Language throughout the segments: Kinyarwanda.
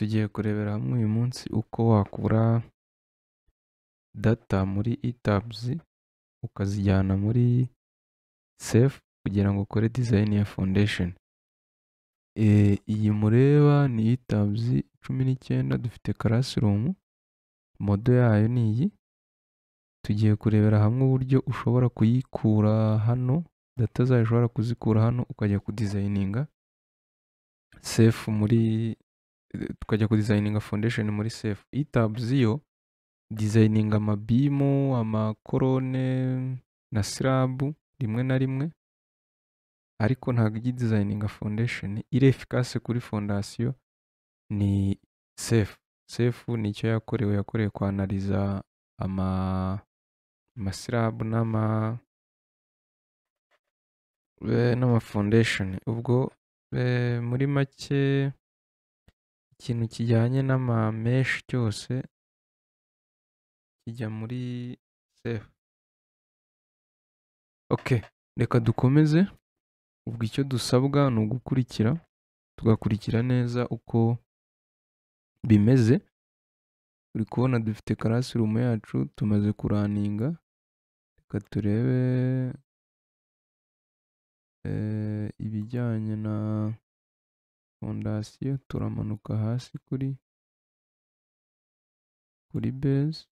tugiye kurebera hamwe uyu munsi uko wakura data muri itabuzi ukazijyana muri sefu kugira ngo ukore dizayini ya fondesheni. Iyi mureba ni itabuzi cumi n'icyenda dufite karasirumu modo yayo ni iyi tugiye kurebera hamwe uburyo ushobora kuyikura hano data zayo ushobora kuzikura hano ukajya kudizayininga sefu muri tukajya ku kudizayininga fondesheni muri sefu itabuze iyo dizayininga amabimu amakorone na sirabu rimwe na rimwe ariko ntabwo ijya dizayininga fondesheni iri kuri fondasiyo ni sefu sefu icyo yakorewe yakorewe kwanariza amasirabu n'ama eh, n'amafondesheni ubwo eh, muri make ikintu kijyanye n'amameshi cyose kijya muri sefu, oke reka dukomeze ubwo icyo dusabwa ni ugukurikira tugakurikira neza uko bimeze, uri kubona dufite karasirumu yacu tumaze kuraninga reka turebe. Eh, fondasiyo turamanuka hasi kuri kuri base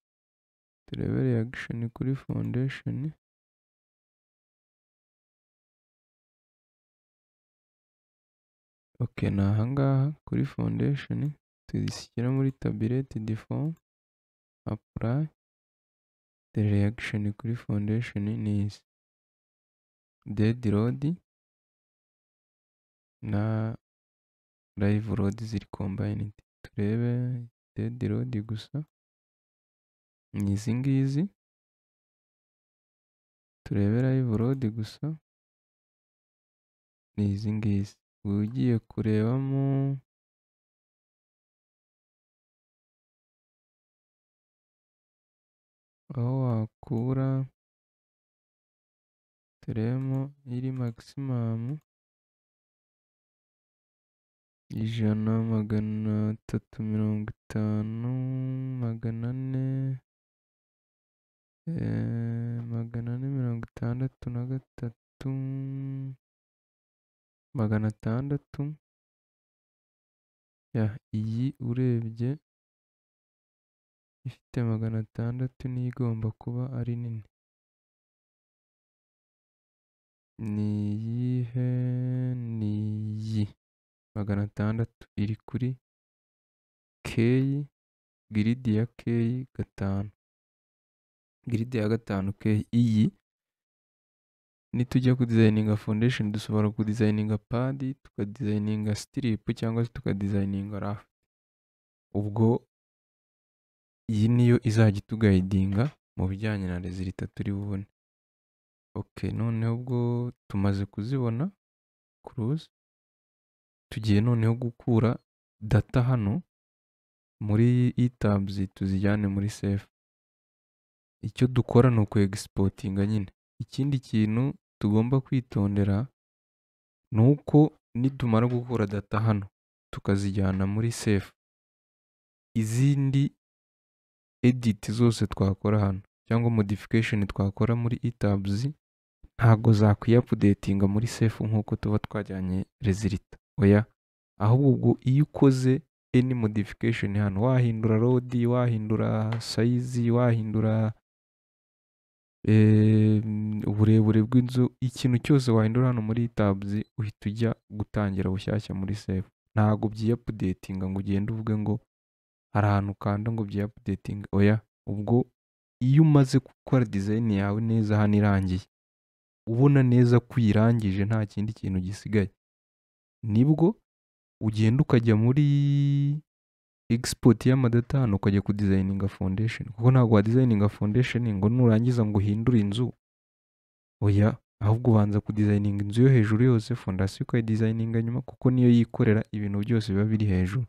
turebere action kuri foundation ok ni ahangaha kuri foundation tuzishyira muri tablet deform apply the reaction kuri foundation ni izi dead load na Live load ziri combined turebe dead load gusa ni izi ngizi turebe live load gusa ni izi ngizi ugiye kurebamo aho wakura turemo iri maximum Ijana, magana atatu mirongo itanu, magana ane, eh, magana ane mirongo itandatu na gatatu, magana atandatu, ya iyi urebye ifite magana atandatu niyo igomba kuba ari nini. Ni iyihe? Ni iyi. magana atandatu iri kuri keyi giridi ya keyi gatanu, giridi ya gatanu keyi. Iyi nitujya kudizayininga fondesheni dushobora kudizayininga padi, tukadizayininga sitiripu cyangwa se tukadizayininga rafu, ubwo iyi niyo izajya itugayidinga mu bijyanye na rezilita turi bubone. ok noneho ubwo tumaze kuzibona kuruzi. Tugiye noneho gukura data hano muri itabs tuzijyane muri sefu, icyo dukora ni uku egisipotinga nyine, ikindi kintu tugomba kwitondera ni uko nitumara gukura data hano tukazijyana muri sefu, izindi editi zose twakora hano cyangwa modifikasheni twakora muri itabs ntabwo zakwiyapudetinga muri sefu nk'uko tuba twajyanye rezilita. oya, ahubwo iyo ukoze any modification hano wahindura load, wahindura size, wahindura eh, uburebure bw'inzu, ikintu cyose wahindura hano muri tabs uhita ujya gutangira bushyashya muri save, ntabwo byi updatinga ngo ugende uvuge ngo hari ahantu ukanda ngo byi updatinge, oya ubwo iyo umaze gukora design yawe neza hano irangiye, ubona neza ko uyirangije nta kindi kintu gisigaye. nibwo ugenda ukajya muri egisipoti y'amadatanu ukajya ku kudizayininga fondesheni kuko ntabwo wadizayininga fondesheni ngo nurangiza ngo uhindure inzu oya ahubwo ubanza kudizayininga inzu yo hejuru yose fondasiyo ukayidizayininga nyuma kuko niyo yikorera ibintu byose biba biri hejuru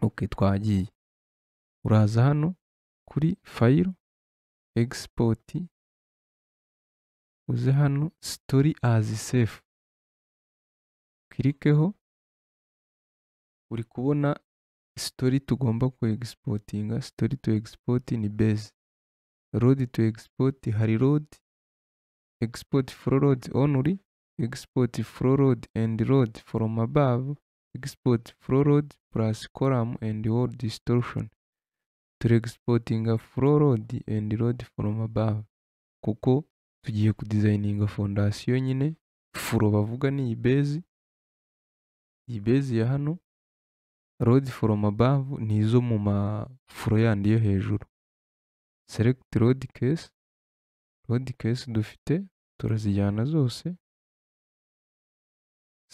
oke twagiye uraza hano kuri fayiro egisipoti uze hano sitori azi sefu ucliqueho uri kubona sitori tugomba ku egisipotinga sitori tu egisipoti ni base rodi tu egisipoti hari rodi egisipoti foro rodi onuri egisipoti foro rodi endi rodi foromu abavu egisipoti foro rodi purasi koramu endi wodi disitorushoni turi egisipotinga foro rodi endi rodi foromu abavu kuko tugiye kudizayininga fondasiyo nyine furo bavuga ni iyi base Iyi base ya hano lodi foromu above ni izo mu mafuro yandi yo hejuru, select lodi kesi, lodi kesi dufite turazijyana zose,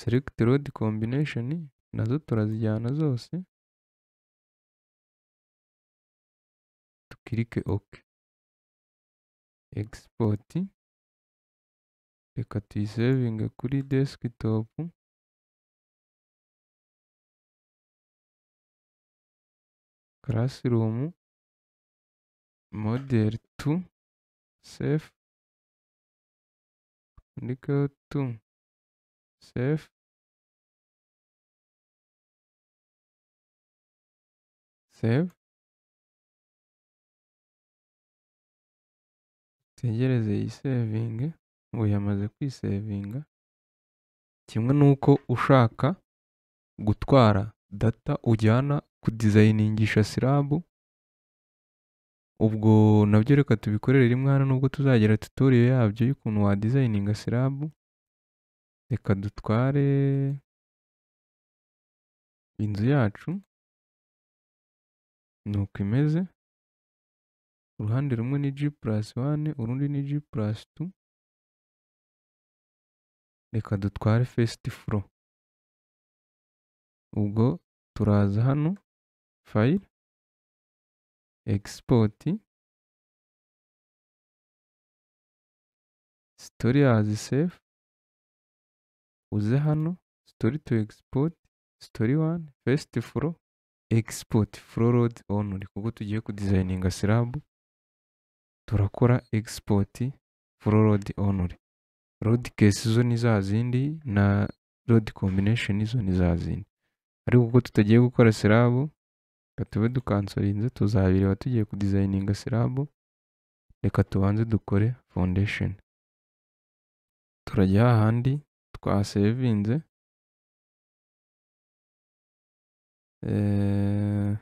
select lodi combination nazo turazijyana zose, dukirike ok, export, reka tuyisevinge kuri desktop. classroom model to safe handikeho tu safe save tegereze yisevinge ngo yamaze kwisevinga kimwe n'uko ushaka gutwara data ujyana kudizayiningisha silabu ubwo nabyo reka tubikorere rimwe hano nubwo tuzagira tutorial yabyo y'ukuntu wadizayininga silabu reka dutware inzu yacu ni uko imeze, uruhande rumwe ni g+ G+1 urundi ni G+2, reka dutware first floor. ubwo turaza hano file export story as save uze hano story to export story one first flow export flow load only kuko tugiye kudizayininga slab turakora export flow load only load case zo ni za zindi na load combination zo ni za zindi ariko kuko tutagiye gukora sirabu reka tube dukansorinze tuzabireba tugiye kudizayininga sirabu reka tubanze dukore fondesheni turajya hahandi twasevinze eh,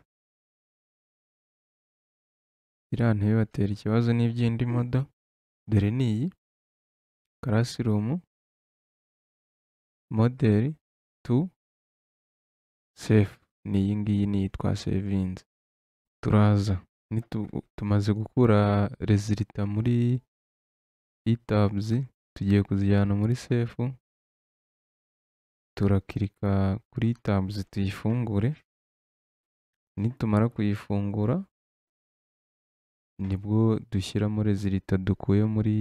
iriya ntebe ikibazo n'iby'indi modo dore ni iyi karasirumu moderi tu sefu ni iyi ngiyi niyitwa sevinzi, turaza tumaze gukura rezilita muri itabuzi tugiye kuzijyana muri sefu, turakirika kuri itabuzi tuyifungure, nitumara kuyifungura nibwo dushyiramo rezilita dukuye muri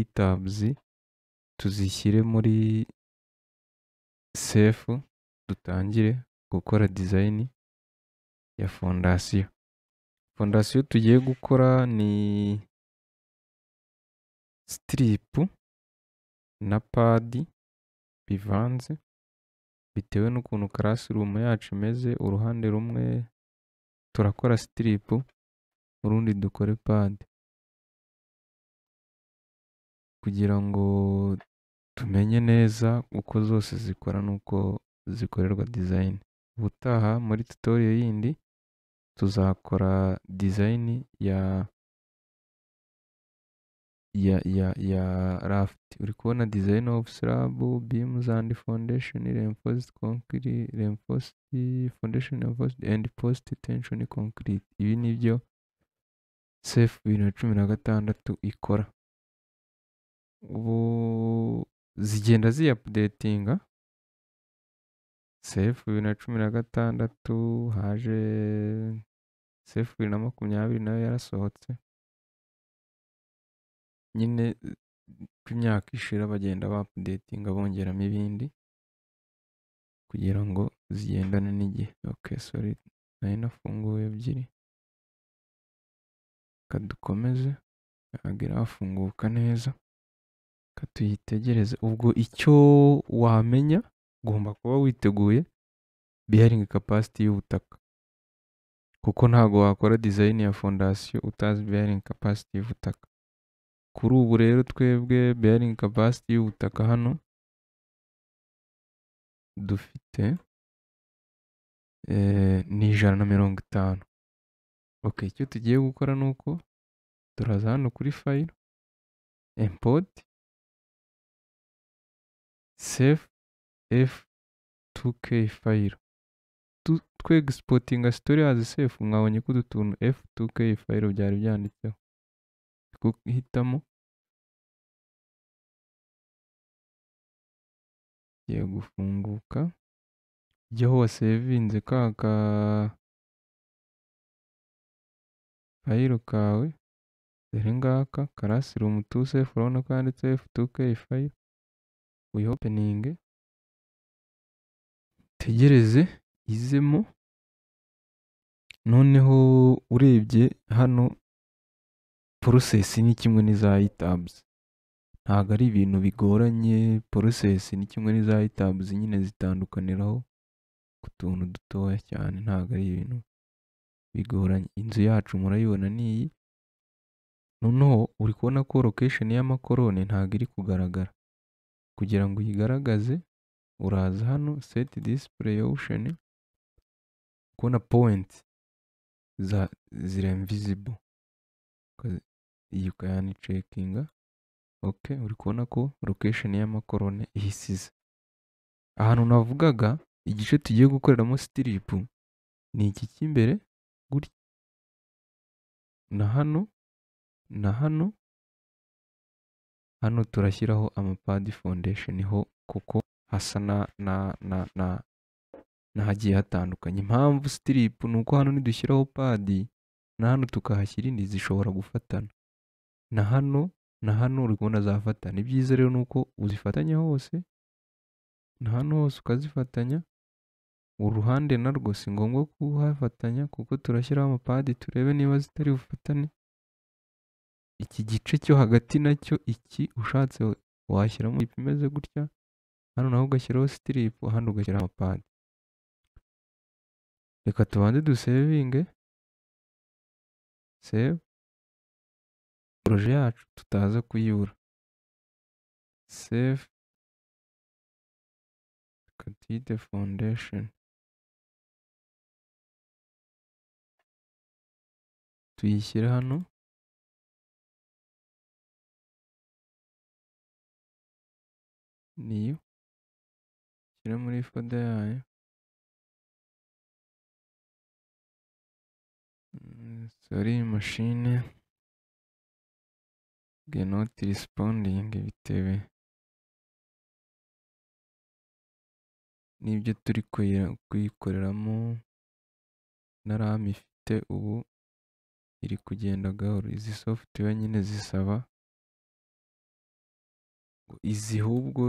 itabuzi tuzishyire muri sefu dutangire gukora dizayini ya fondasiyo. Fondasiyo tugiye gukora ni sitiripu na padi bivanze bitewe n'ukuntu karasirumu yacu imeze, uruhande rumwe turakora sitiripu urundi dukore padi kugira ngo tumenye neza uko zose zikora n'uko zikorerwa design ubutaha muri tutorial yindi tuzakora design ya ya ya ya raft uri kubona design of slab beams and foundation reinforced concrete reinforced foundation reinforced and post tension concrete ibi nibyo sef bibiri na cumi na gatandatu ikora ubu zigenda ziyapudetinga sefu bibiri na cumi na gatandatu haje sefu bibiri na makumyabiri nayo yarasohotse nyine uko imyaka ishira bagenda bapudetinga bongeramo ibindi kugira ngo zigendane n'igihe oke sori nayo nafunguwe ebyiri kadukomeze ntabwo afunguka neza katuyitegereze ubwo icyo wamenya ugomba kuba witeguye bearing capacity y'ubutaka kuko ntabwo wakora design ya fondasiyo utazi bearing capacity y'ubutaka kuri ubu rero twebwe bearing capacity y'ubutaka hano dufite eh, ni ijana na mirongo itanu ok icyo tugiye gukora ni uko turaza hano kuri fayiro import safe f2k file twe sitori hazi sefu mwabonye ko udu tuntu f2k file byari byanditseho guhitamo Ngiye gufunguka jya hose vinze ka ka fayiro kawe dore ngaka karasi rumu tu sefu f2k file uyihopeninge uyitegereze izemo, noneho urebye hano porosesi ni kimwe n'iza hitabuzi, ntabwo ari ibintu bigoranye, porosesi ni kimwe n'iza hitabuzi nyine zitandukaniraho ku tuntu dutoya cyane ntabwo ari ibintu bigoranye, inzu yacu murayibona ni iyi, noneho uri kubona ko lokesheni y'amakorone ntabwo iri kugaragara, kugira ngo uyigaragaze uraza hano seti display ocean kubona point za ziri invisible iyi ukayanicekinga uri kubona ko location y'amakorone ihisize ahantu navugaga igice tugiye gukoreramo strip ni iki cy'imbere gutya na hano na hano hano turashyiraho amapadi foundation ho kuko hasa n'ahagiye hatandukanye impamvu sitiripu ni uko hano nidushyiraho padi na hano tukahashyira indi zishobora gufatana na hano na hano uri kubona zafatana ibyiza rero ni uko uzifatanya hose na hano hose ukazifatanya uruhande narwo si ngombwa kuhafatanya kuko turashyiraho amapadi turebe niba zitari bufatane iki gice cyo hagati nacyo iki ushatse washyiramo imeze gutya hano naho ugashyiraho sitiripu hano ugashyiraho amapadi reka tubanze dusevinge save poroje yacu tutaza kuyibura save katide foundation tuyishyira hano niyo no muri folder yayo sorry machine cannot responding bitewe n'ibyo turi kuyikoreramo na RAM ifite ubu iri kugenda gahoro izi software nyine zisaba izihubwo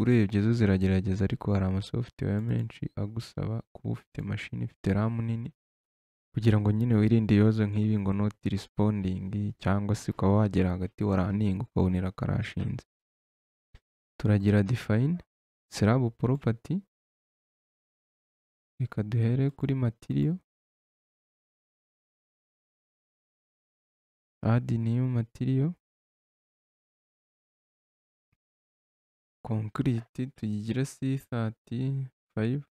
urebye zo ziragerageza ariko hari amasoftware menshi agusaba kuba ufite mashini ifite RAM nini kugira ngo nyine wirinde ibibazo nk'ibi ngo not responding cyangwa se ukaba wagera hagati wa ukabonera karashinze turagira define slab property reka duhere kuri material add new material Concrete tuyigire sisati fayive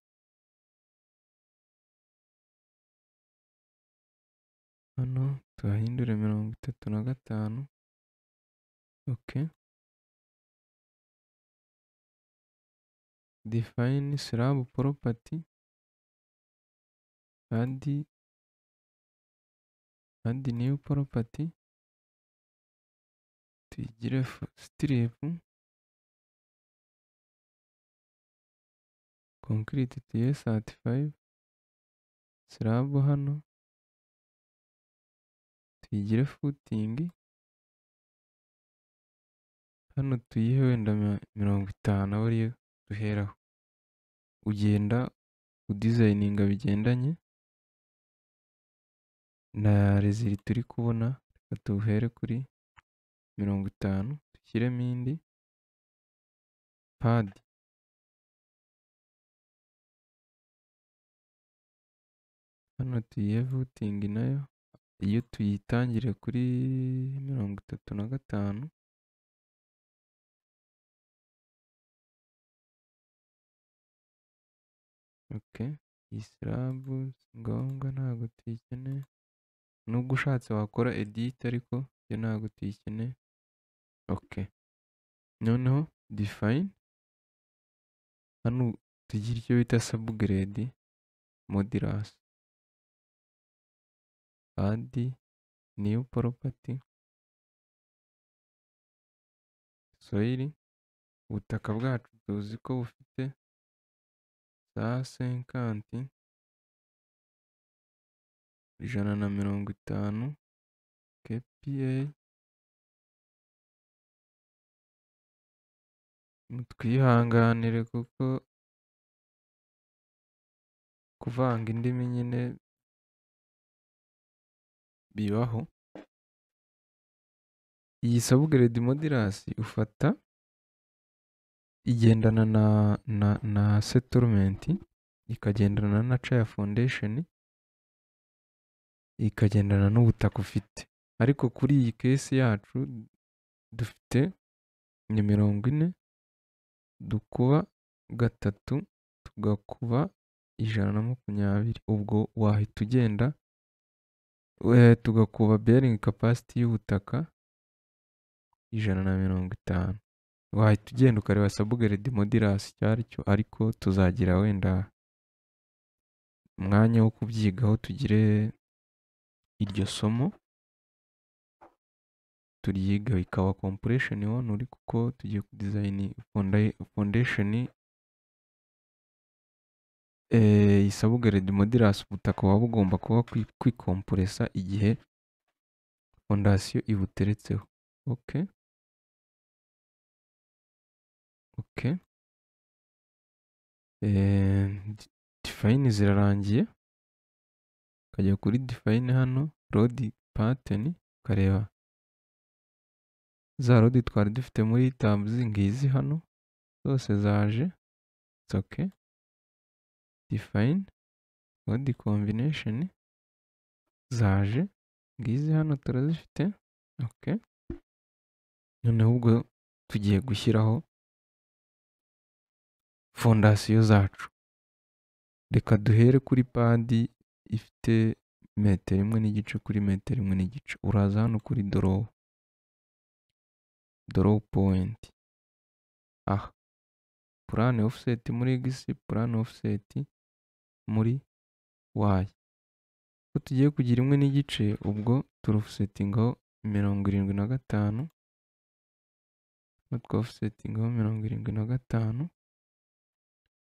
hano tuhahindure mirongo itatu na gatanu oke defayini silabu poropati adi adi niyu poropati tuyigire sitiripu concrete tiye satifayive sirabu hano, tuyigire futingi, hano tuyihe wenda mirongo itanu abe ariyo duheraho, ugenda udizayininga bigendanye na rezilita uri kubona, reka tuhere kuri mirongo itanu dushyiremo indi padi. Hano tuyihevutingi nayo iyo tuyitangira kuri mirongo itatu na gatanu oke iyi si ngombwa ntabwo tuyikeneye nubwo ushatse wakora editi ariko yo ntabwo tuyikeneye oke noneho difayini hano tugira icyo bita sabugeredi modilasi. kandi new property soil ubutaka bwacu tuzi ko bufite za senkanti ijana na mirongo itanu kpa mutwihanganire kuko kuvanga indimi nyine bibaho, iyi subgrade modulus ufata igendana na na na settlement, ikagendana na cha ya foundation, ikagendana n'ubutaka ufite, ariko kuri iyi kesi yacu dufite ni mirongo ine, dukuba gatatu tugakuba ijana na makumyabiri, ubwo wahita ugenda Eh, tugakuba bearing capacity y'ubutaka ijana na mirongo itanu wahita ugenda ukareba subgrade modulus icyo ariko tuzagira wenda umwanya wo kubyigaho tugire iryo somo turyiga bikaba compression one uri kuko tugiye kudizayini foundation Eh, isabukare di modirasi ubutaka buba bugomba kuba kwikomporesa igihe fondasiyo ibuteretseho oke oke difayini zirarangiye ukajya kuri difayini hano rodi pateni ukareba za rodi twari dufite muri tabuzi ngizi hano zose zaje okay define code combination zaje ngizi hano turazifite ok noneho ubwo tugiye gushyiraho fondasiyo zacu reka duhere kuri padi ifite metero imwe n'igice kuri metero imwe n'igice uraza hano kuri dorowu dorowu powenti aha purane ofuseti muri egisi purane ofuseti muri y. Ko tugiye kugira imwe n'igice ubwo turofsetingaho mirongo irindwi na gatanu, hano twafosetingaho mirongo irindwi na gatanu,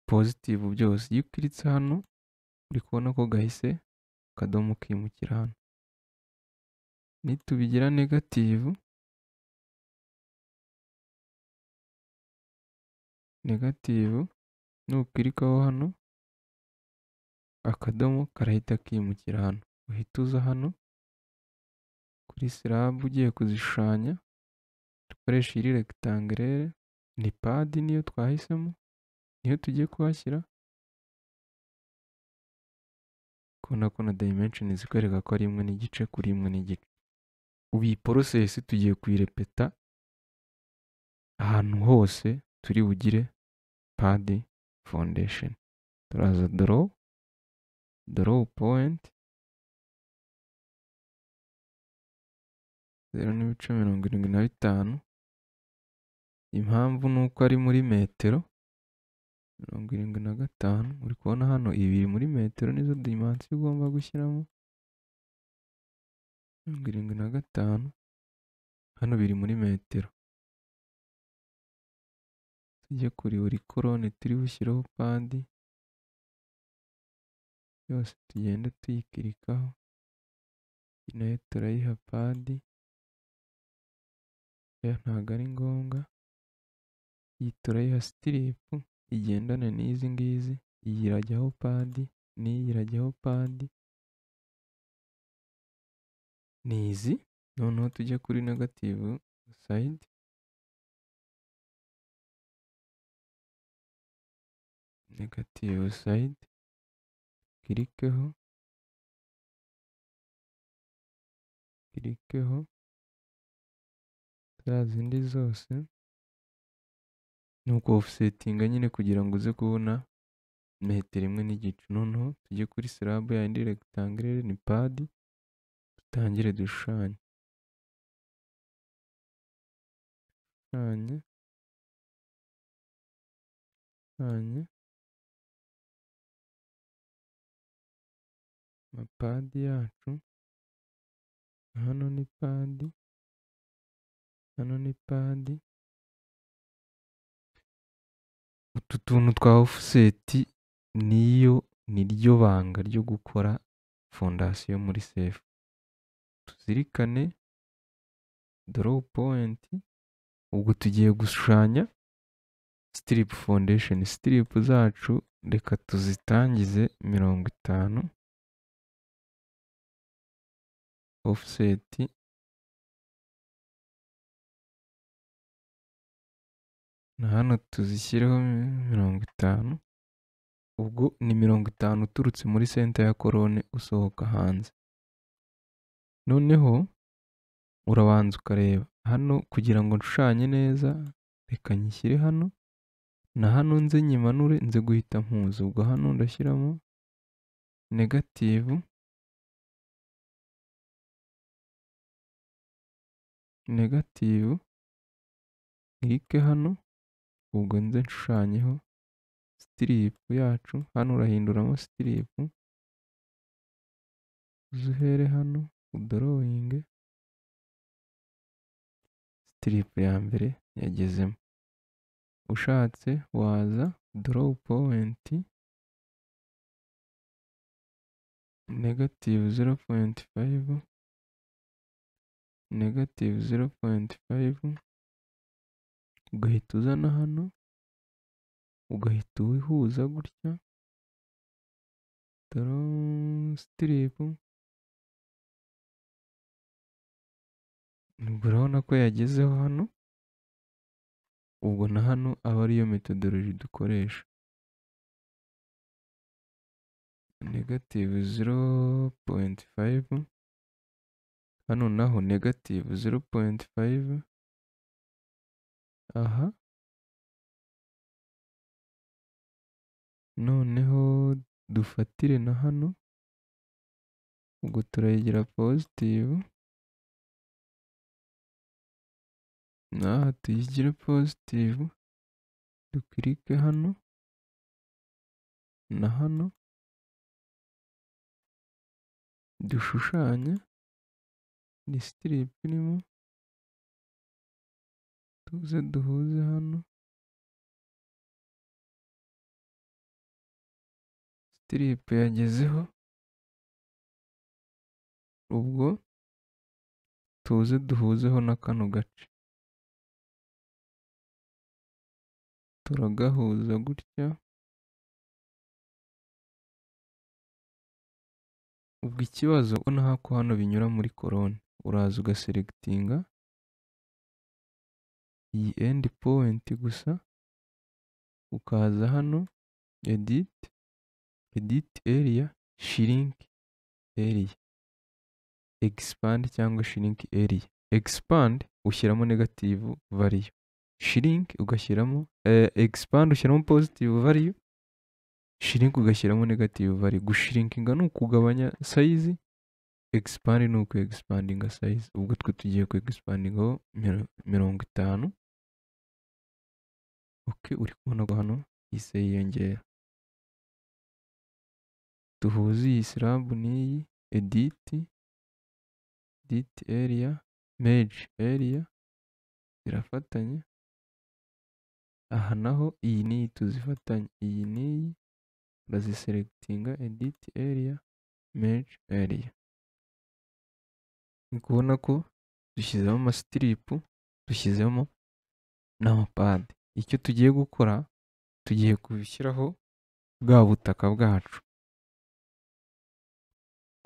pozitivu byose. Iyo ukiritse hano uri kubona ko gahise akadomo kimukira hano. Nitubigira negativu, negativu nukwirikaho hano akadomo karahita kimukira hano, uhita uza hano kuri slab ugiye kuzishushanya, dukoreshe iyi rectangle, ni padi niyo twahisemo, niyo tugiye kuhashyira, urabona ko na dimension zikwereka ko ari imwe n'igice kuri imwe n'igice. Ubu iyi porosesi tugiye kuyirepeta ahantu hose turi bugire padi foundation, turaza dorowu dorowpoint zeru n'ibice mirongo irindwi na bitanu impamvu ni uko ari muri metero mirongo irindwi na gatanu uri kubona hano ibiri muri metero nizo dimansiyo ugomba gushyiramo mirongo irindwi na gatanu hano biri muri metero tujye kuri buri korone turi ushyireho padi yose tugenda tuyikirikaho, iyi nayo turayiha padi, oya ntabwo ari ngombwa, iyi turayiha sitiripu igendana n'izi ngizi, iyi irajyaho padi n'iyi irajyaho padi, ni noneho tujya kuri negativu sayidi, negativu sayidi, ukirekeho ukirikeho za zindi zose nuko uku ofusetinga nyine kugira ngo uze kubona metero imwe n'igice noneho tujye kuri sirabe ya yindi regitangirere ni padi dutangire dushushanye dushushanye dushushanye na yacu, hano ni padi, hano ni padi, utu tuntu twa ofuseti niyo ni ryo banga ryo gukora fondasiyo muri sefu, tuzirikane doropu powenti, ubwo tugiye gushushanya sitiripu fondesheni, sitiripu zacu reka tuzitangize mirongo itanu. offset na hano tuzishyireho mirongo itanu ubwo ni mirongo itanu uturutse muri senta ya korone usohoka hanze noneho urabanza ukareba hano kugira ngo nshushanye neza reka nyishyire hano na hano nze nyimanure nze guhita mpuza ubwo hano ndashyiramo negativu negativu nkike hano ubwo nze nshushanyeho sitiripu yacu hano urahinduramo sitiripu uze hano udorowinge sitiripu ya mbere yagezemo ushatse waza dorowu powenti negative zero poyinti fayive negative zero point ugahita uzana hano, ugahita ubihuza gutya, taro strip, ubwo urabona ko yagezeho hano, ubwo na hano aba ariyo methodology dukoresha. negative zero hano naho negative zero point five aha noneho dufatire na hano ubwo turayigira positive n'aha tuyigire positive dukirike hano na hano dushushanye ni sitiripu tuze duhuze hano, sitiripu yagezeho, ubwo tuze duhuzeho na kano gace, turagahuza gutya, ubwo ikibazo urabona ko hano binyura muri korone. uraza ugaseregitinga iyi endi powenti gusa ukaza hano editi editi eriya shirinki eriya egisipandi cyangwa shirinki eriya egisipandi ushyiramo negativu variyo shirinki ugashyiramo egisipandi eh, ushyiramo pozitivu variyo shirinki ugashyiramo negativu variyo gushirinkinga ni ukugabanya sayizi Expand ni uku expandinga size ubwo twe tugiye ku expandingaho mirongo itanu oke uri kubona ko hano yise yiyongera duhuze iyi slab n'iyi edit edit area merge area zirafatanye aha naho iyi n'iyi tuzifatanye iyi n'iyi uraziselectinga edit area merge area Ndi kubona ko dushyizemo amasitiripu, dushyizemo n'amapadi. Icyo tugiye gukora tugiye kubishyiraho bwa butaka bwacu.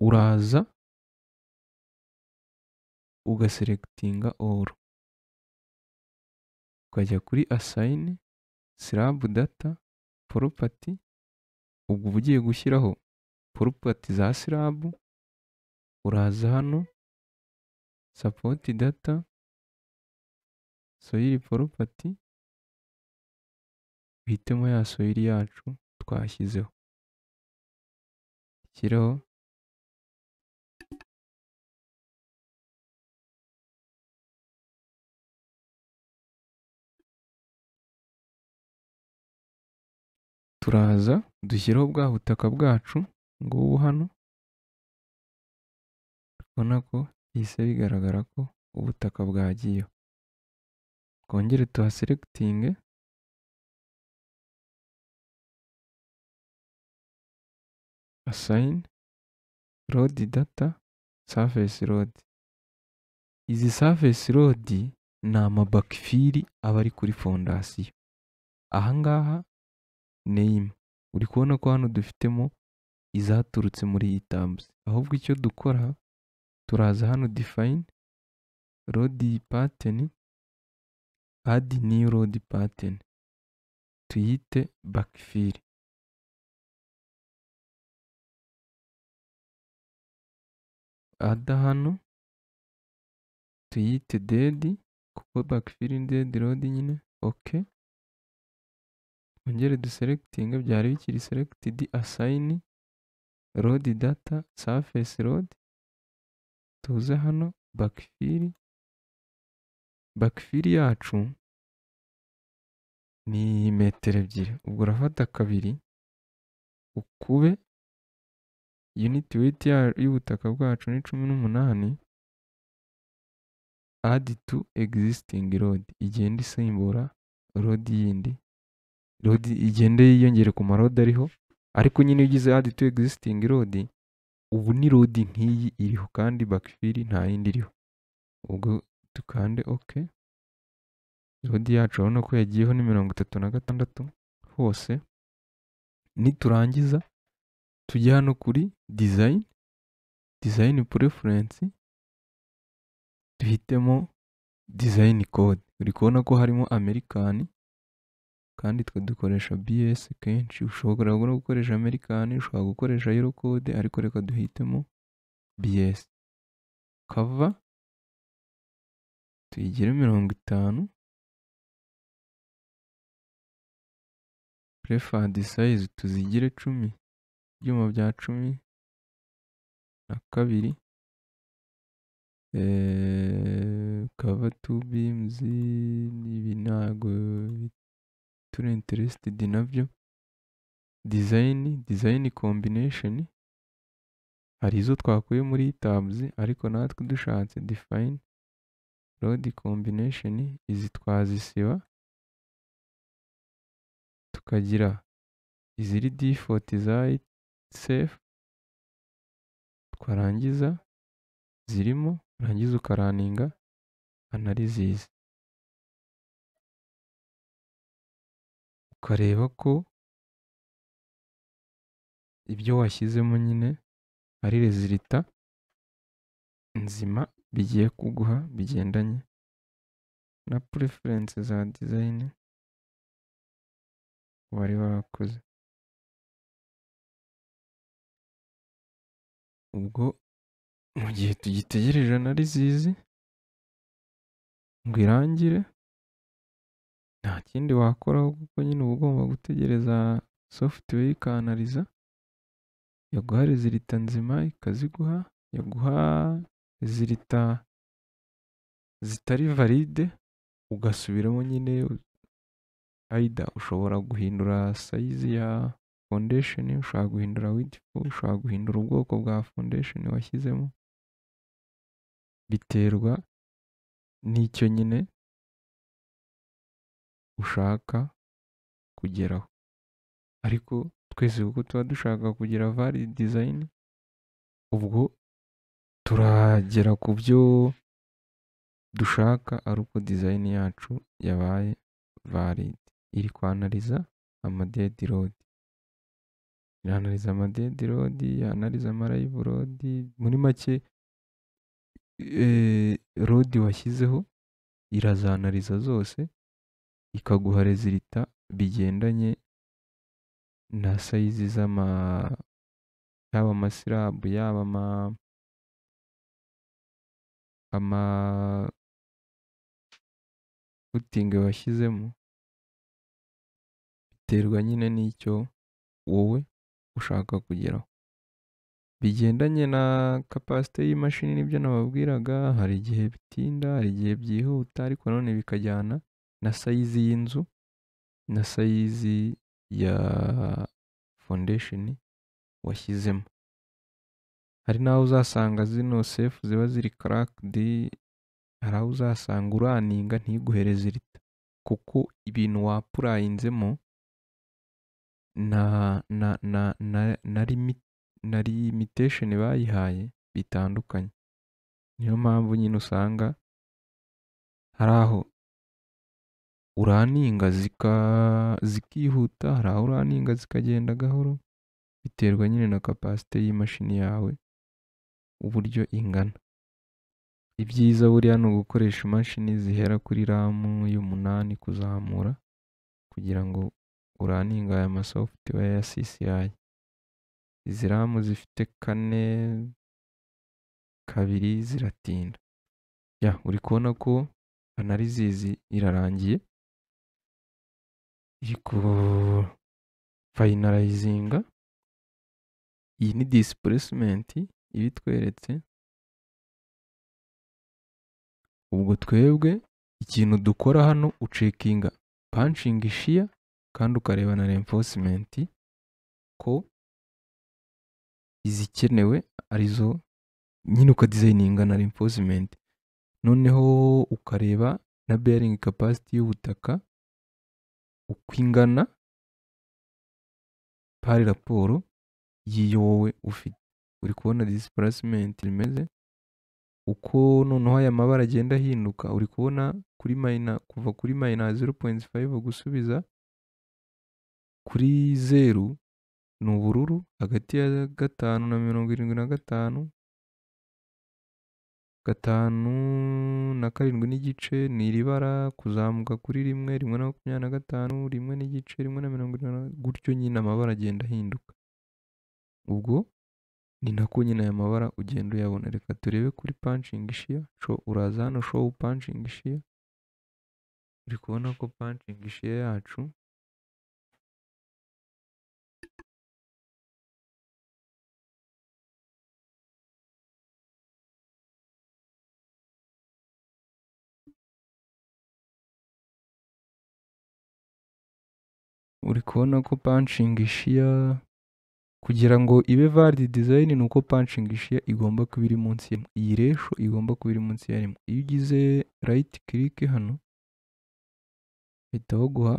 Uraza ugaseregitinga oru, ukajya kuri asayini silabu data poropati, ubwo uba ugiye gushyiraho poropati za silabu, uraza hano support data, soil property, uhitemo ya soil yacu twashyizeho, shyireho turaza dushyireho bwa butaka bwacu ngubu hano urabona ko bihise bigaragara ko ubutaka bwagiyeho, twongere tuhaselegitinge asayini lodi data savesi lodi, izi savesi lodi ni amabakifiri aba ari kuri fondasiyo, aha ngaha uri kubona ko hano dufitemo izaturutse muri iyi tambuzi, ahubwo icyo dukora turaza hano define load pattern add new load pattern tuyite backfill ada hano tuyite dead kuko backfill dead load nyine ok ongere duselectinga byari bikiri selected assign load data surface load tuze hano bakifiri, bakifiri yacu ni metero ebyiri, ubwo urafata kabiri ukube uniti weyiti y'ubutaka bwacu ni cumi n'umunani adi tu egisitingi rodi igenda isimbura rodi yindi, rodi igenda yiyongera ku marodi ariho ariko nyine iyo ugize adi tu egisitingi rodi ubu ni lodi nk'iyi iriho kandi bakifiri nta yindi iriho ubwo dukande oke lodi yacu urabona ko yagiyeho ni mirongo itatu na gatandatu hose niturangiza tujye hano kuri dizayini dizayini purefurensi duhitemo dizayini kode uri kubona ko harimo amerikani kandi twe dukoresha BS kenshi, ushobora no gukoresha American, ushobora gukoresha Euro code ariko reka duhitemo BS. Cover tuyigire mirongo itanu, preferred size tuzigire cumi, ibyuma bya cumi na kabiri, eh, cover two beams, ibi ntago turi interested nabyo, design, design combination, hari izo twakuye muri tabs ariko natwe dushatse define, load combination, izi twazisiba, tukagira iziri default za safe, twarangiza zirimo, warangiza ukaraninga analysis. ukareba ko ibyo washyizemo nyine ari rezilita nzima bigiye kuguha bigendanye na preference za design wari warakoze ubwo mu gihe tugitegereje analizizi ngo irangire Nta kindi wakoraho kuko nyine uba ugomba gutegereza software ikanariza, yaguha rezilita nzima ikaziguha, yaguha rezilita zitari valide ugasubiramo nyine either ushobora guhindura sayizi ya foundation, ushobora guhindura width, ushobora guhindura ubwoko bwa foundation washyizemo, biterwa n'icyo nyine. ushaka kugeraho ariko twese kuko tuba dushaka kugira valid design ubwo turagera ku byo dushaka ari uko design yacu yabaye valid iri kwanariza amadedi rodi iranariza amadedi rodi yanariza amarayivu rodi muri make eh, rodi washyizeho irazanariza zose ikaguha rezilita bigendanye na sayizi z'ama yaba amasilabu, yaba amafutingi washyizemo, biterwa nyine n'icyo wowe ushaka kugeraho, bigendanye na kapasite y'imashini nibyo nababwiraga, hari igihe bitinda, hari igihe byihuta ariko nanone bikajyana na sayizi y'inzu na sayizi ya fondesheni washyizemo, hari n'aho uzasanga zino sefu ziba ziri karakidi, hari aho uzasanga uraninga ntiguhereze irita kuko ibintu wapurayinzemo na limitesheni bayihaye bitandukanye, niyo mpamvu nyine usanga hari aho uraninga zikihuta hari aho uraninga zikagenda gahoro biterwa nyine na kapasite y'imashini yawe uburyo ingana, ibyiza buriya ni ugukoresha imashini zihera kuri ramu y'umunani kuzamura kugira ngo uraninga aya masoftware ya CCI, izi ramu zifite kane kabiri ziratinda, ya uri kubona ko analizizi irarangiye. iri kufayinarayizinga, iyi ni disipuresimenti iba ubwo twebwe ikintu dukora hano ucekinga panshingi shiya kandi ukareba na renfosimenti ko izikenewe arizo nyine ukadizayininga na renfosimenti, noneho ukareba na bearing capacity y'ubutaka. uko ingana hari raporo y'iyo wowe ufite uri kubona disiparasimenti rimeze uko noneho aya mabara agenda ahinduka uri kubona kuri mayina kuva kuri mayina zeru poyinti fayive gusubiza kuri zeru ni ubururu hagati ya gatanu na mirongo irindwi na gatanu gatanu na karindwi n'igice ni iri bara kuzamuka kuri rimwe, rimwe na makumyabiri na gatanu, rimwe n'igice, rimwe na mirongo irindwi, gutyo nyine amabara agenda ahinduka. Ubwo ni nako nyine aya mabara ugenda uyabona. Reka turebe kuri pacingi sheya, uraza hano showu pacingi sheya, uri kubona ko pacingi sheya yacu. uri kubona ko panshingi ishiya kugira ngo ibe validi dizayini ni uko panshingi ishiya igomba kuba iri munsi ya iyi resho igomba kuba iri munsi ya rimwe iyo ugize rayiti kirike hano bahita baguha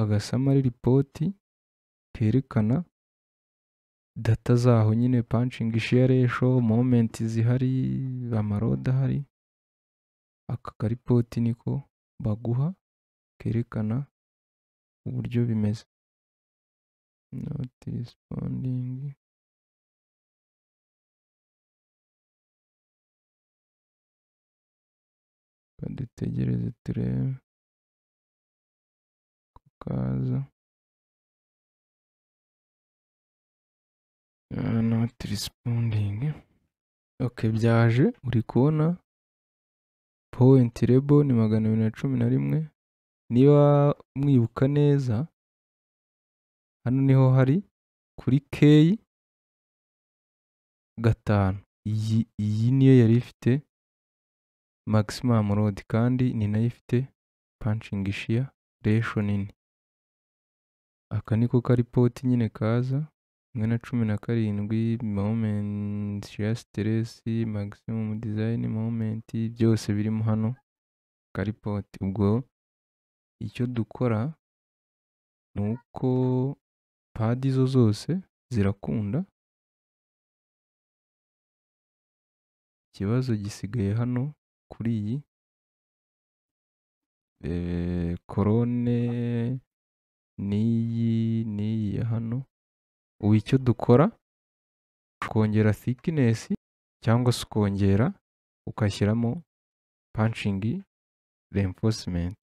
agasamari ripoti kerekana data zaho nyine panshingi ishiya resho momenti zihari amarode ahari aka karipoti niko baguha kerekana uburyo bimeze not responding dutegereze turebe ko kaza ah, not responding ok byaje uri kubona point rebo ni magana abiri na cumi na rimwe Niba mwibuka neza, hano niho hari kuri keyi gatanu, iyi niyo yari ifite magisimamu lodi kandi ni nayo ifite panshingi shiya resho nini, aka niko kari poti nyine kaza rimwe na cumi na karindwi moment shiya siteresi magisimamu dizayini momenti byose birimo hano kari poti ubwo. Icyo dukora ni uko padi zo zose zirakunda, ikibazo gisigaye hano kuri iyi eh, korone n'iyi n'iyi ya hano, ubu icyo dukora ukongera thickness cyangwa se ukongera ugashyiramo panshingi renforcement.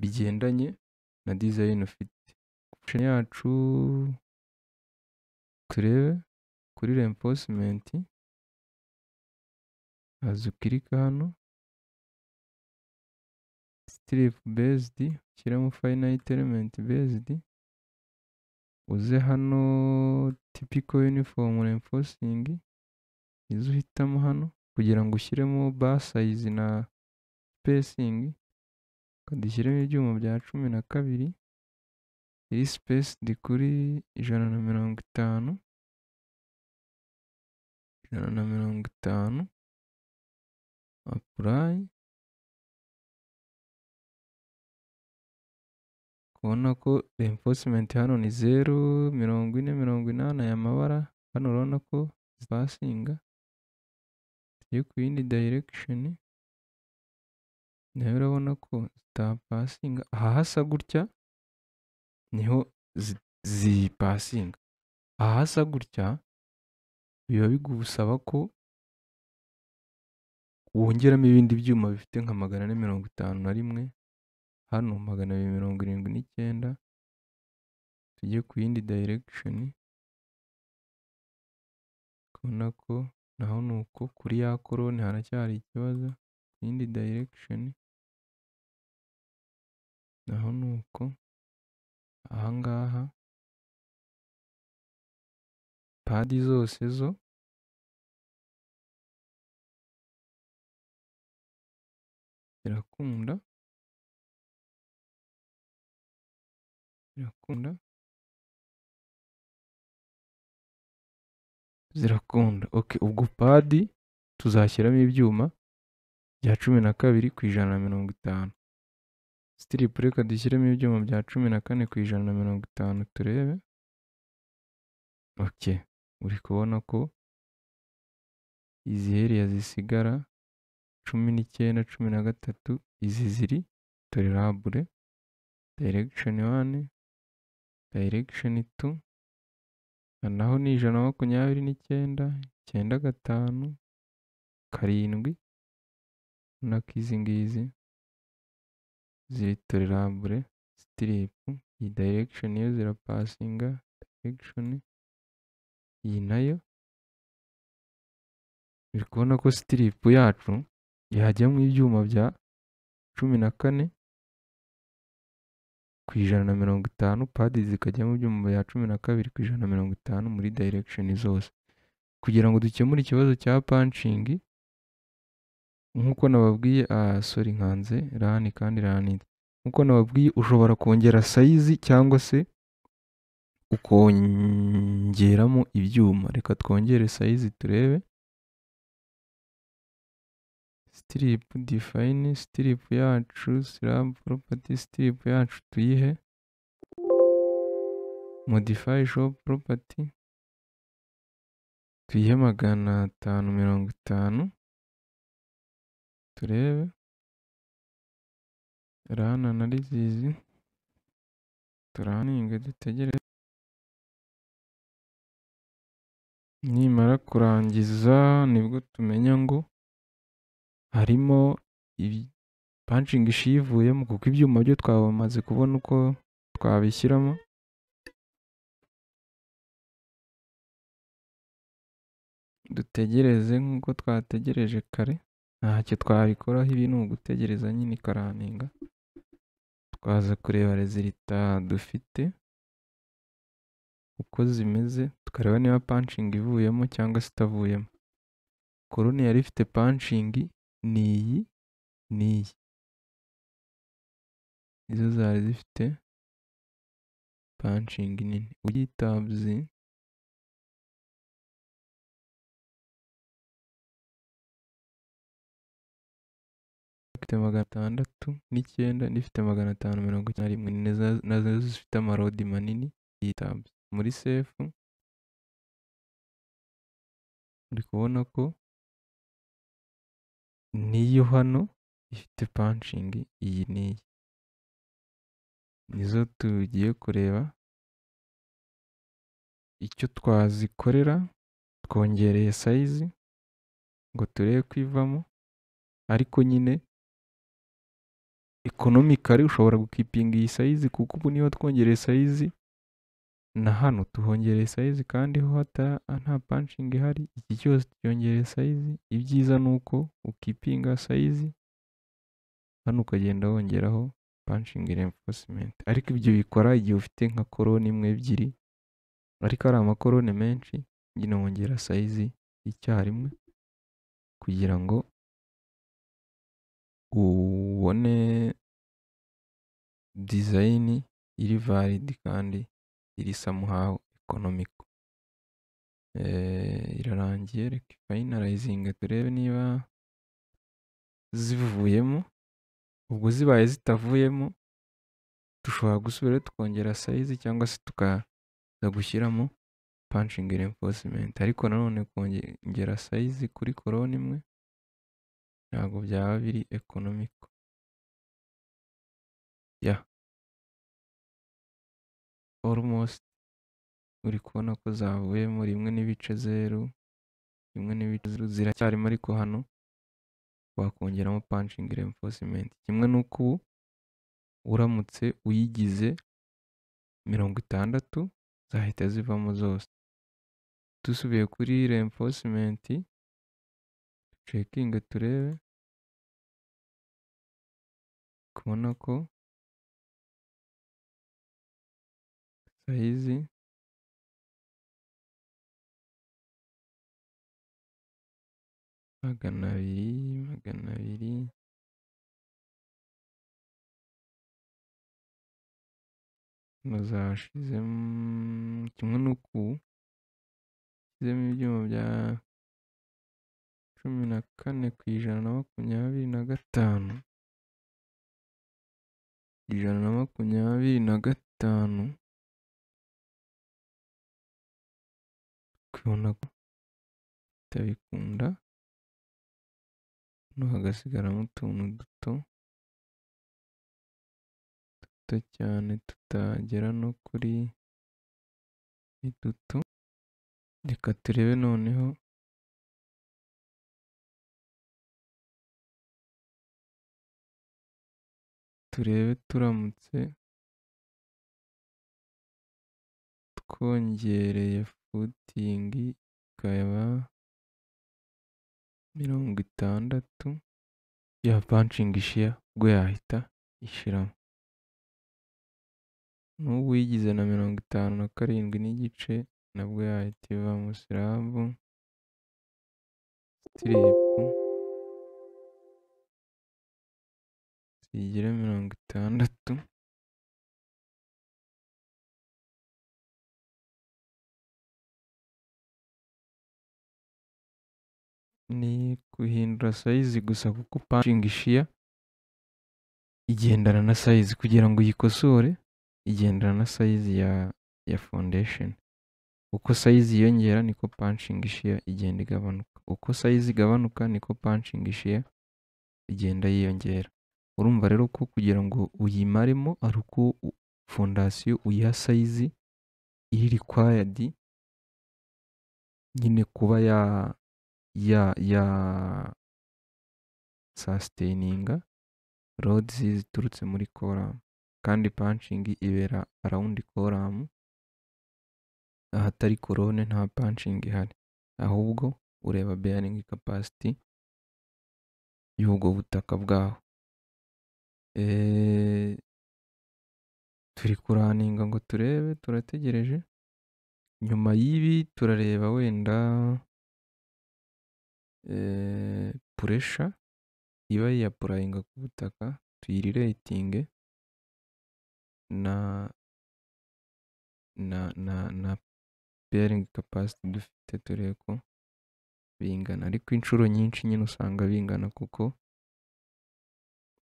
bigendanye na design ufite. Option yacu turebe kuri reinforcement, haza ukirike hano strip based, ushyiremo finite element based, uze hano typical uniform reinforcing, izo uhitamo hano kugira ngo ushyiremo bar na spacing dushyiremo ibyuma bya cumi na kabiri, iri sipesi ndi kuri ijana na mirongo itanu, ijana na mirongo itanu, apurayi, ubona ko renfosimenti hano ni zeru, mirongo ine, mirongo inani, aya mabara hano urabona ko basinga tujye ku yindi dayirekishoni. nayo urabona ko zitapasinga aha hasa gutya niho ziyipasinga aha hasa gutya biba bigusaba ko wongeramo ibindi byuma bifite nka magana ane mirongo itanu na rimwe hano magana abiri mirongo irindwi n'icyenda tujye ku yindi dayiregisheni urabona ko naho ni uko kuri ya koroni haracyari ikibazo ku yindi dayiregisheni Naho ni uko aha ngaha padi zose zo zirakunda, zirakunda, zirakunda, oke ubwo padi tuzashyiramo ibyuma bya cumi na kabiri ku ijana na mirongo itanu. strip reka dushyiremo ibyuma bya cumi na kane ku ijana na mirongo itanu turebe ok uri kubona ko izi heriya zisigara cumi n'icyenda cumi na gatatu izi ziri tolerabure direction one direction two naho ni ijana na makumyabiri n'icyenda icyenda gatanu karindwi ubona ko ngizi ziri tolerabure, sitiripu, iyi direkishoni yo zirapasinga, direkishoni, iyi nayo, uri kubona ko sitiripu yacu yajya mu ibyuma bya cumi na kane ku ijana na mirongo itanu, padi zikajya mu byuma bya cumi na kabiri ku ijana na mirongo itanu muri direkishoni zose, kugira ngo dukemure ikibazo cya panshingi. Nk'uko nababwiye ah sorry nkanze rani kandi ranitse, nk'uko nababwiye ushobora kongera sayizi cyangwa se ukongeramo ibyuma, reka twongere sayizi turebe, sitiripu difayini, sitiripu yacu, silabu poropati, sitiripu yacu tuyihe, modifayi shopu poropati, tuyihe magana atanu mirongo itanu. turebe, hari hano na Lizizi, turahaninge dutegereze, nimara kurangiza nibwo tumenya ngo harimo panshingi ishivuyemo kuko ibyuma byo twamaze kubona uko twabishyiramo. Dutegereze nk'uko twategereje kare. Ntacyo twabikoraho ibi ni ugutegereza nyine ikaraninga, twaza kureba rezilita dufite uko zimeze, tukareba niba panshingi ivuyemo cyangwa se itavuyemo. Korone yari ifite panshingi niyi n'iyi, izo zari zifite panshingi nini, uyitabye magana atandatu n'icyenda n'ifite magana atanu mirongo icyenda na rimwe nazo zifite amarodi manini yitabye muri sefu uri kubona ko n'iyo hano ifite panshingi iyi n'iyi nizo tugiye kureba icyo twazikorera twongereye sayizi ngo turebe ko ivamo ariko nyine economically ushobora gukipinga iyi sayizi kuko ubu niba twongereye sayizi na hano tuhongereye sayizi kandi ho hata ah, nta panshingi ihari iki cyose cyongereye sayizi ibyiza ni uko ukipinga sayizi hano ukagenda wongeraho panshingi reinforcement ariko ibyo bikora igihe ufite nka koroni imwe ebyiri ariko ari amakoroni menshi nyine wongera sayizi icyarimwe kugira ngo ubone dizayini iri varidi kandi iri samuhawu ekonomiko, eh, irarangiye reka ifayinarayizinge turebe niba zivuyemo, ubwo zibaye zitavuyemo dushobora gusubirayo tukongera sayizi cyangwa se tukaza gushyiramo panshingi renforcement ariko nanone kongera sayizi kuri korone imwe. ntago byaba biri economical ya almost uri kubona ko zavuyemo rimwe n'ibice zeru rimwe n'ibice zeru ziracyarimo ariko hano wakongeramo punching reinforcement kimwe n'uko uramutse uyigize mirongo itandatu zahita zivamo zose dusubiye kuri reinforcement cekinga turebe Kubona ko sayizi magana abiri, magana abiri zashizemo kimwe n'uku ushyizemo ibyuma bya cumi na kane ku ijana na makumyabiri na gatanu. ijana na makumyabiri na gatanu ukabona ko itabikunda hano hagasigaramo utuntu duto duto cyane tutagera no kuri duto reka turebe noneho turebe turamutse twongereye futingi ikaba mirongo itandatu ya panshingi ishiya ubwo yahita ishiramo n'ubu yigize na mirongo itanu na karindwi n'igice nabwo yahita iva mu silabu sitiripu zigira mirongo itandatu ni guhindura sayizi gusa kuko upancinga ishiya igendana na sayizi kugira ngo uyikosore igendana na sayizi ya ya foundation uko sayizi yiyongera niko panshinga ishiya igenda igabanuka uko sayizi igabanuka niko panshinga ishiya igenda yiyongera urumva rero ko kugira ngo uyimaremo ari uko fondasiyo uyiha sayizi iri rikwayadi nyine kuba ya ya ya sasiteyininga rodizi ziturutse muri koramu kandi panshingi ibera arawundi koramu ahatari korone nta panshingi ihari ahubwo ureba beyaringi kapasiti y'ubwo butaka bwaho Eee, eh, turi kuraninga ngo turebe turategereje, nyuma y'ibi turareba wenda eh, puresha iba yiyapurayinga ku butaka tuyiriretinge na na na na peyaringi kapasiti dufite turebe ko bingana, ariko inshuro nyinshi nyine usanga bingana kuko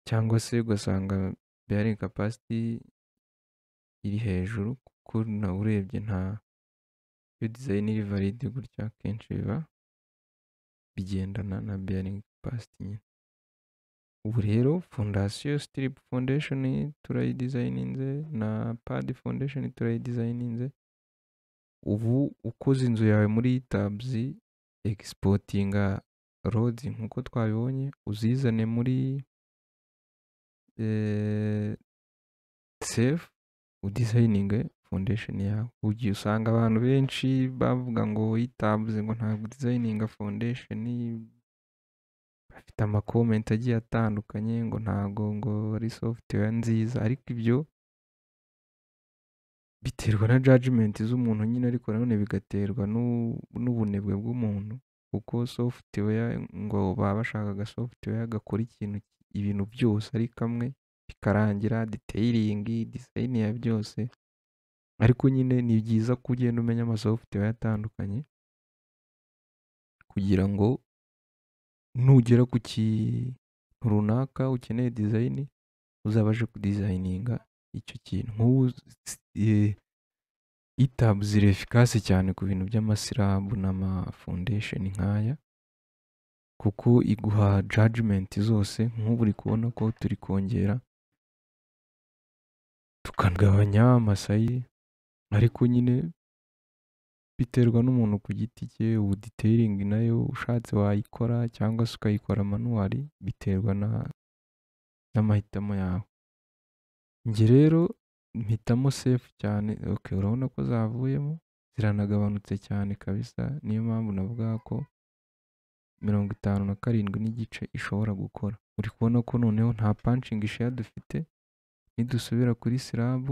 cyangwa se ugasanga bearing capacity iri hejuru kuko na urebye nta iyo design iri valide gutya akenshi biba bigendana na bearing capacity nyine ubu rero fondasiyo strip foundation turayidesigninze na pad foundation turayidesigninze ubu ukoze inzu yawe muri tabs exportinga roads nk'uko twabibonye uzizane muri sefu udizayininge fondesheni yawe ugiye usanga abantu benshi bavuga ngo yitabye ngo ntabwo udizayininga fondesheni bafite amakomenti agiye atandukanye ngo ntabwo ngo ari software nziza ariko ibyo biterwa na jajimenti z'umuntu nyine ariko nanone bigaterwa n'ubunebwe bw'umuntu kuko software ngo baba bashakaga software gakora ikintu ibintu byose ari kamwe bikarangira detayiringi, dizayini ya byose ariko nyine ni byiza ko ugenda umenya amasofuteweya atandukanye kugira ngo nugera ku kintu runaka ukeneye dizayini uzabashe kudizayininga icyo kintu, nk'ubu itabuzi refikase cyane ku bintu by'amasirabu n'amafondesheni nk'aya. kuko iguha judgment zose nk'ubu uri kubona ko turi kongera tukagabanya amasayi ariko nyine biterwa n'umuntu ku giti cye ubu detailing nayo ushatse wayikora cyangwa se ukayikora manuwari biterwa n'amahitamo yawe njye rero mpitamo sefu cyane urabona ko zavuyemo ziranagabanutse cyane kabisa niyo mpamvu navuga ko mirongo itanu na karindwi n'igice ishobora gukora. Uri kubona ko noneho nta punching sheya dufite, nidusubira kuri slab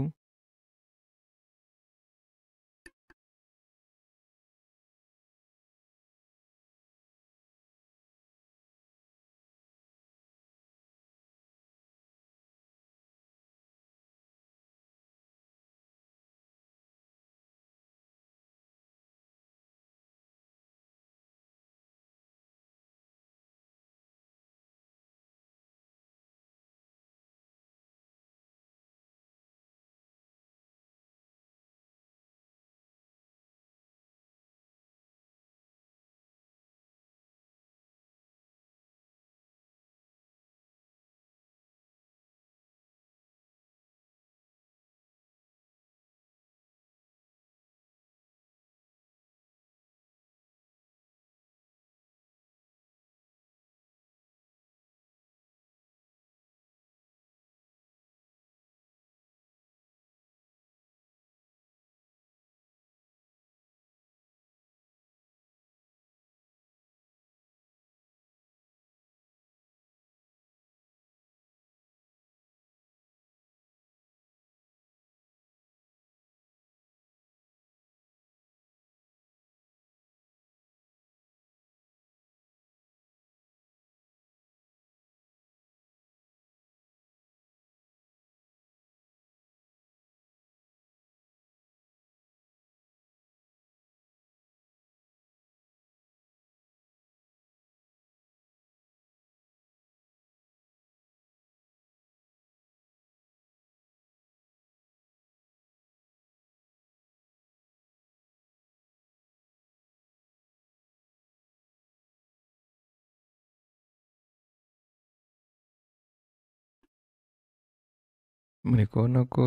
muri kubona ko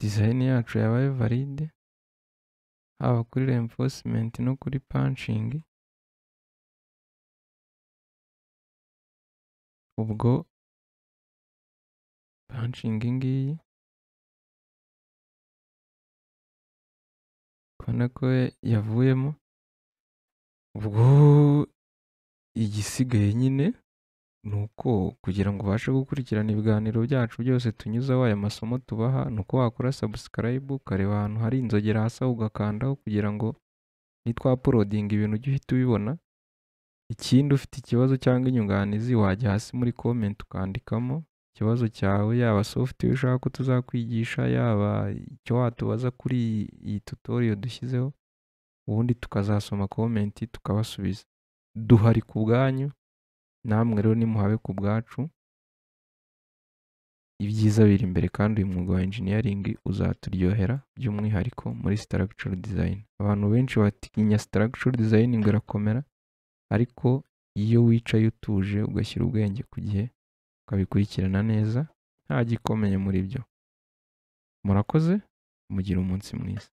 dizayini yacu yabaye valide, haba kuri renforcement no kuri panshingi, ubwo panshingi ngiyi urabona ko yavuyemo, ubwo igisigaye nyine ni uko kugira ngo ubashe gukurikirana ibiganiro byacu byose tunyuzaho aya masomo tubaha, ni uko wakora subscribe ukareba ahantu hari inzogera hasa ugakandaho kugira ngo nitwapolodinga ibintu ujye uhita ubibona, ikindi ufite ikibazo cyangwa inyunganizi wajya hasi muri comment ukandikamo ikibazo cyawe, yaba software ushaka ko tuzakwigisha, yaba icyo watubaza kuri iyi tutorial dushyizeho, ubundi tukazasoma comment tukabasubiza. Duhari ku bwanyu. namwe rero nimuhabe ku bwacu ibyiza biri imbere kandi uyu mwuga wa engineering uzaturyohera by'umwihariko muri structural design abantu benshi batinya structure design ngo irakomera ariko iyo wicaye utuje ugashyira ubwenge ku gihe ukabikurikirana neza nta gikomeye muri byo murakoze mugira umunsi mwiza